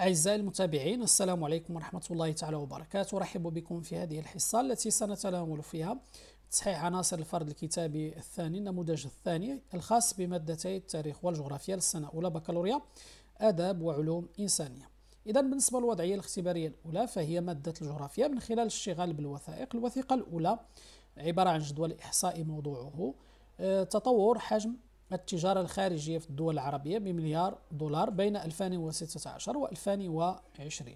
أعزائي المتابعين السلام عليكم ورحمة الله تعالى وبركاته أرحب بكم في هذه الحصة التي سنتناول فيها تصحيح عناصر الفرد الكتابي الثاني النموذج الثاني الخاص بمادتي التاريخ والجغرافيا للسنة الأولى بكالوريا آداب وعلوم إنسانية إذا بالنسبة للوضعية الاختبارية الأولى فهي مادة الجغرافيا من خلال الاشتغال بالوثائق الوثيقة الأولى عبارة عن جدول إحصائي موضوعه آه، تطور حجم التجارة الخارجية في الدول العربية بمليار دولار بين 2016 و 2020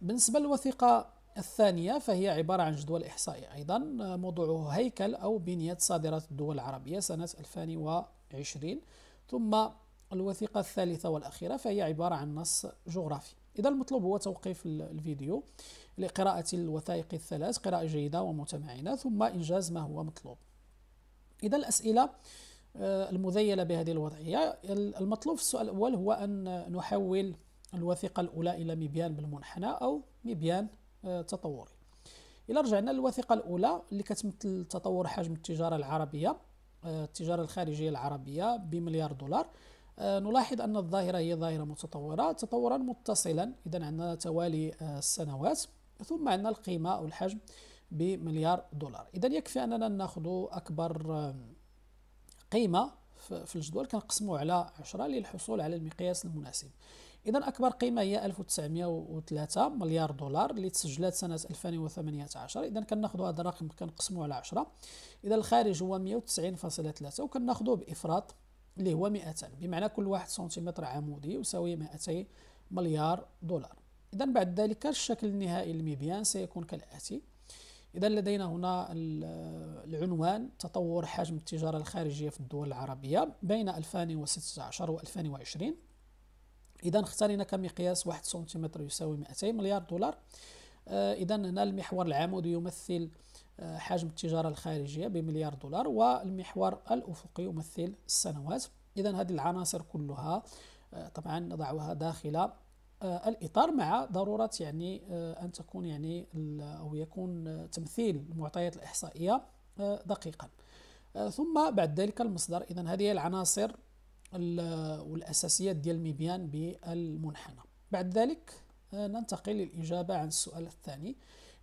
بالنسبة للوثيقة الثانية فهي عبارة عن جدول إحصائي أيضا موضوعه هيكل أو بنية صادرات الدول العربية سنة 2020 ثم الوثيقة الثالثة والأخيرة فهي عبارة عن نص جغرافي إذا المطلوب هو توقيف الفيديو لقراءة الوثائق الثلاث قراءة جيدة ومتمعنة ثم إنجاز ما هو مطلوب إذا الأسئلة آه، المذيلة بهذه الوضعية المطلوب في السؤال الأول هو أن نحول الوثيقة الأولى إلى مبيان بالمنحنى أو مبيان آه، تطوري إلى رجعنا للوثيقة الأولى اللي كتمثل تطور حجم التجارة العربية آه، التجارة الخارجية العربية بمليار دولار نلاحظ أن الظاهرة هي ظاهرة متطورة تطورا متصلا إذا عندنا توالي السنوات ثم عندنا القيمة أو الحجم بمليار دولار إذا يكفي أننا نأخذ أكبر القيمه في الجدول كنقسموه على 10 للحصول على المقياس المناسب اذا اكبر قيمه هي 1903 مليار دولار اللي تسجلات سنه 2018 اذا كناخذوا هذا الرقم كنقسموه على 10 اذا الخارج هو 190.3 وكناخذوا بافراط اللي هو 200 بمعنى كل واحد سنتيمتر عمودي يساوي 200 مليار دولار اذا بعد ذلك الشكل النهائي للميبيان سيكون كالاتي إذا لدينا هنا العنوان تطور حجم التجارة الخارجية في الدول العربية بين 2016 و 2020 إذا اختارنا كمقياس 1 سنتيمتر يساوي 200 مليار دولار آه، إذا هنا المحور العمودي يمثل آه، حجم التجارة الخارجية بمليار دولار والمحور الأفقي يمثل السنوات إذا هذه العناصر كلها آه، طبعا نضعها داخل آه، الاطار مع ضروره يعني آه، ان تكون يعني او يكون تمثيل المعطيات الاحصائيه آه، دقيقا ثم بعد ذلك المصدر اذا هذه هي العناصر والاساسيات ديال الميبيان بالمنحنى بعد ذلك ننتقل للاجابه عن السؤال الثاني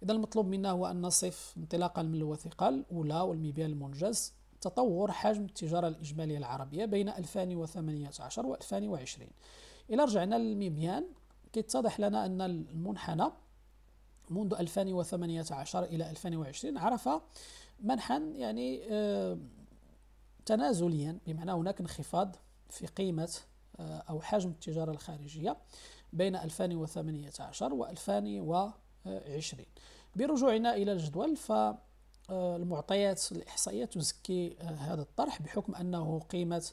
اذا المطلوب منا هو ان نصف انطلاقا من الوثيقه الاولى والميبيان المنجز تطور حجم التجاره الاجماليه العربيه بين 2018 و 2020 الى رجعنا للميبيان كيتضح لنا أن المنحنى منذ 2018 إلى 2020 عرف منحا يعني آه، تنازليا بمعنى هناك انخفاض في قيمة آه، أو حجم التجارة الخارجية بين 2018 و 2020 برجوعنا إلى الجدول ف آه، المعطيات الإحصائية تزكي هذا الطرح بحكم أنه قيمة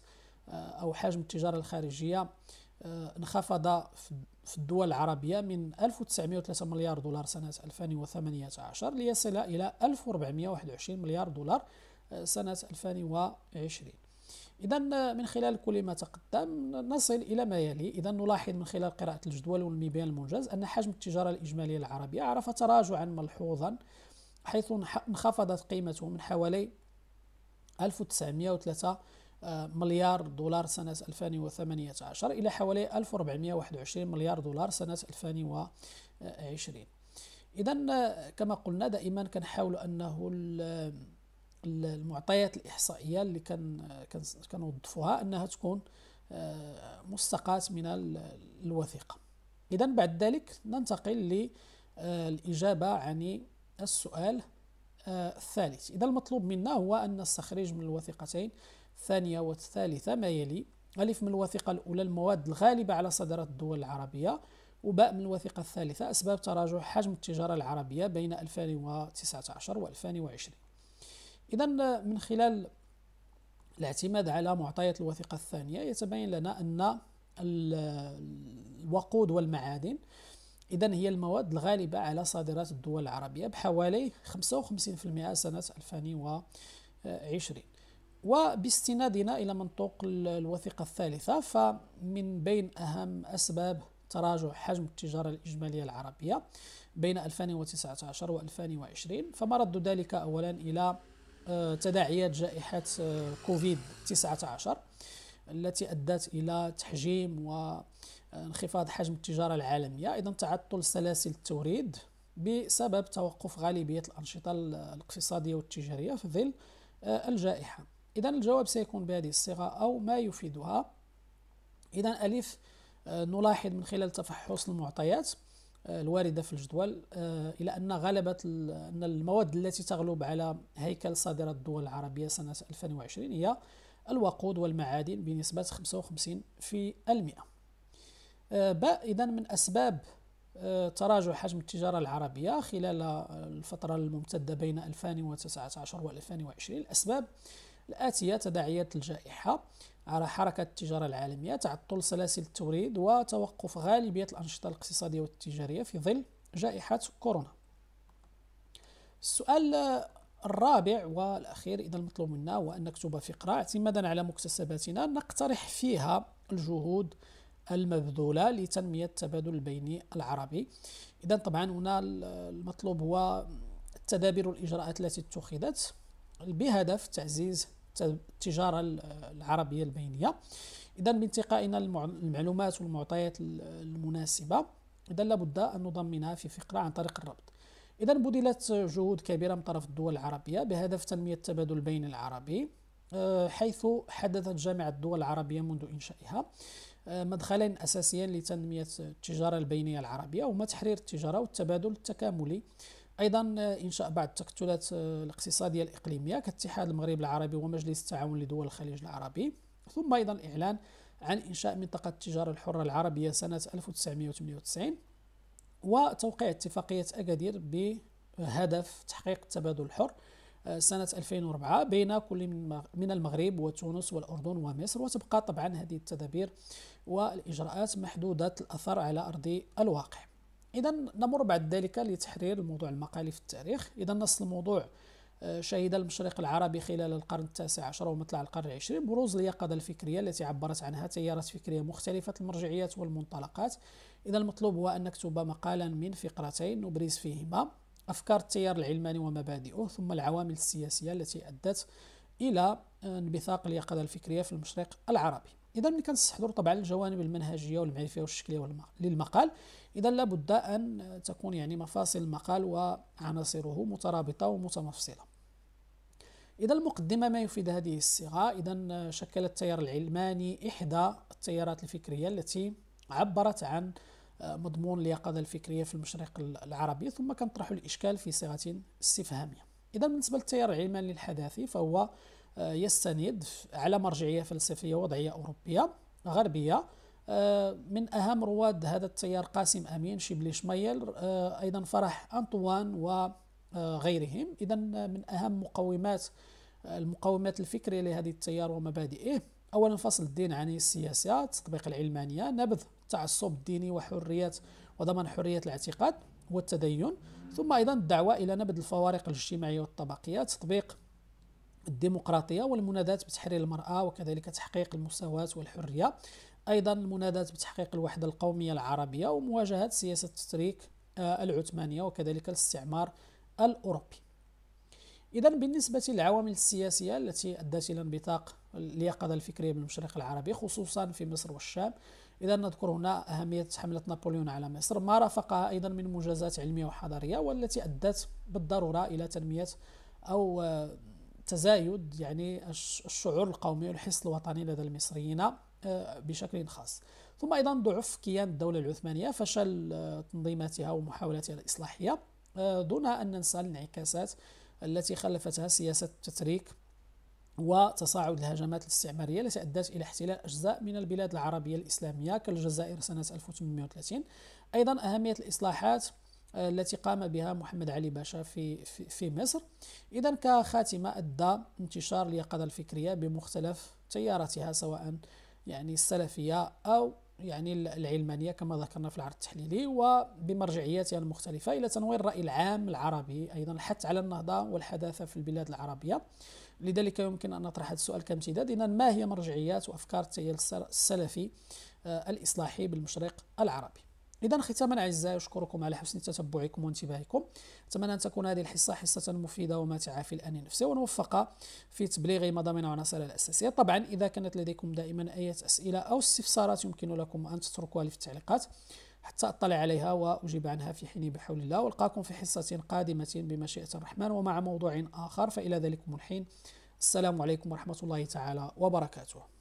أو حجم التجارة الخارجية انخفض في الدول العربية من 1903 مليار دولار سنة 2018 ليصل إلى 1421 مليار دولار آه، سنة 2020 إذا آه، من خلال كل ما تقدم نصل إلى ما يلي إذا نلاحظ من خلال قراءة الجدول والمبيان الموجز أن حجم التجارة الإجمالية العربية عرف تراجعا ملحوظا حيث انخفضت قيمته من حوالي 1903 مليار دولار سنة 2018 إلى حوالي 1421 مليار دولار سنة 2020 إذا كما قلنا دائما كنحاولوا أنه المعطيات الإحصائية اللي كنوظفوها أنها تكون آه، مستقاة من الوثيقة إذا بعد ذلك ننتقل للإجابة عن السؤال الثالث إذا المطلوب منا هو أن نستخرج من الوثيقتين الثانية والثالثة ما يلي ألف من الوثيقة الأولى المواد الغالبة على صدرات الدول العربية وباء من الوثيقة الثالثة أسباب تراجع حجم التجارة العربية بين 2019 و 2020 إذا من خلال الاعتماد على معطيات الوثيقة الثانية يتبين لنا أن الوقود والمعادن إذا هي المواد الغالبة على صادرات الدول العربية بحوالي 55% سنة 2020 وباستنادنا إلى منطوق الوثيقة الثالثة فمن بين أهم أسباب تراجع حجم التجارة الإجمالية العربية بين 2019 و 2020 فما رد ذلك أولا إلى آه، تداعيات جائحة آه، كوفيد 19 التي أدت إلى تحجيم و انخفاض حجم التجارة العالمية أيضا تعطل سلاسل التوريد بسبب توقف غالبية الأنشطة الاقتصادية والتجارية في ظل آه، الجائحة إذا الجواب سيكون بهذه الصيغة أو ما يفيدها إذا ألف آه، نلاحظ من خلال تفحص المعطيات آه، الواردة في الجدول إلى أن غلبة أن المواد التي تغلب على هيكل صادرات الدول العربية سنة 2020 هي الوقود والمعادن بنسبة 55% آه، باء إذا من أسباب آه، تراجع حجم التجارة العربية خلال الفترة الممتدة بين 2019 و 2020 الأسباب الآتية تداعيات الجائحة على حركة التجارة العالمية تعطل سلاسل التوريد وتوقف غالبية الأنشطة الاقتصادية والتجارية في ظل جائحة كورونا السؤال آه، الرابع والأخير إذا المطلوب منا هو أن نكتب فقرة اعتمادا على مكتسباتنا نقترح فيها الجهود المبذولة لتنمية التبادل البيني العربي إذا طبعا هنا المطلوب هو التدابير والإجراءات التي اتخذت بهدف تعزيز التجارة العربية البينية إذا بانتقائنا المعلومات والمعطيات المناسبة إذا لابد أن نضمنها في فقرة عن طريق الربط إذا بذلت جهود كبيرة من طرف الدول العربية بهدف تنمية التبادل البيني العربي آه، حيث حدثت جامعة الدول العربية منذ إنشائها مدخلين أساسيين لتنمية التجارة البينية العربية وهما تحرير التجارة والتبادل التكاملي ايضا انشاء بعض التكتلات الاقتصاديه الاقليميه كاتحاد المغرب العربي ومجلس التعاون لدول الخليج العربي ثم ايضا الاعلان عن انشاء منطقه التجاره الحره العربيه سنه 1998 وتوقيع اتفاقيه اكادير بهدف تحقيق التبادل الحر آه، سنة 2004 بين كل من المغرب وتونس والأردن ومصر وتبقى طبعا هذه التدابير والإجراءات محدودة الأثر على أرض الواقع إذا نمر بعد ذلك لتحرير الموضوع المقالي في التاريخ إذا نص الموضوع آه، شهد المشرق العربي خلال القرن التاسع عشر ومطلع القرن العشرين بروز اليقظة الفكرية التي عبرت عنها تيارات فكرية مختلفة المرجعيات والمنطلقات إذا المطلوب هو أن نكتب مقالا من فقرتين نبرز فيهما أفكار التيار العلماني ومبادئه ثم العوامل السياسية التي أدت إلى آه، انبثاق اليقظة الفكرية في المشرق العربي اذا ملي كنستحضر طبعا الجوانب المنهجيه والمعرفيه والشكليه للمقال اذا لابد ان تكون يعني مفاصل المقال وعناصره مترابطه ومتمفصله إذا المقدمة ما يفيد هذه الصيغة إذا شكل التيار العلماني إحدى التيارات الفكرية التي عبرت عن مضمون اليقظة الفكرية في المشرق العربي ثم كنطرح الإشكال في صيغة استفهامية إذا بالنسبة للتيار العلماني الحداثي فهو آه، يستند على مرجعية فلسفية وضعية أوروبية غربية آه، من أهم رواد هذا التيار قاسم أمين شبلي شمايل آه، أيضا فرح أنطوان وغيرهم إذا من أهم مقومات المقومات الفكرية لهذه التيار ومبادئه أولا فصل الدين عن السياسة تطبيق العلمانية نبذ التعصب الديني وحرية وضمان حرية الاعتقاد والتدين ثم أيضا الدعوة إلى نبذ الفوارق الاجتماعية والطبقية تطبيق الديمقراطيه والمنادات بتحرير المراه وكذلك تحقيق المساواه والحريه ايضا منادات بتحقيق الوحده القوميه العربيه ومواجهه سياسه التتريك آه، العثمانيه وكذلك الاستعمار الاوروبي اذا بالنسبه للعوامل السياسيه التي ادت الى انبثاق اليقظه الفكريه بالمشرق العربي خصوصا في مصر والشام إذا نذكر هنا أهمية حملة نابليون على مصر ما رافقها أيضا من منجزات علمية وحضارية والتي أدت بالضرورة إلى تنمية أو آه، تزايد يعني الشعور القومي والحس الوطني لدى المصريين آه، بشكل خاص ثم أيضا ضعف كيان الدولة العثمانية فشل آه، تنظيماتها ومحاولاتها الإصلاحية آه، دون أن ننسى الانعكاسات التي خلفتها سياسة التتريك وتصاعد الهجمات الاستعمارية التي أدت إلى احتلال أجزاء من البلاد العربية الإسلامية كالجزائر سنة 1830 أيضا أهمية الإصلاحات التي قام بها محمد علي باشا في في, مصر اذا كخاتمه ادى انتشار اليقظه الفكريه بمختلف تياراتها سواء يعني السلفيه او يعني العلمانيه كما ذكرنا في العرض التحليلي وبمرجعياتها المختلفه الى تنوير الراي العام العربي ايضا الحث على النهضه والحداثه في البلاد العربيه لذلك يمكن ان نطرح هذا السؤال كامتداد اذا ما هي مرجعيات وافكار التيار السلفي آه، الإصلاحي بالمشرق العربي إذا ختاما أعزائي أشكركم على حسن تتبعكم وانتباهكم أتمنى أن تكون هذه الحصة حصة مفيدة وماتعة في الآن نفسه وموفقة في تبليغ مضامين العناصر الأساسية طبعا إذا كانت لديكم دائما أي أسئلة أو استفسارات يمكن لكم أن تتركوها لي في التعليقات حتى أطلع عليها وأجيب عنها في حين بحول الله والقاكم في حصة قادمة بمشيئة الرحمن ومع موضوع آخر فإلى ذلكم الحين السلام عليكم ورحمة الله تعالى وبركاته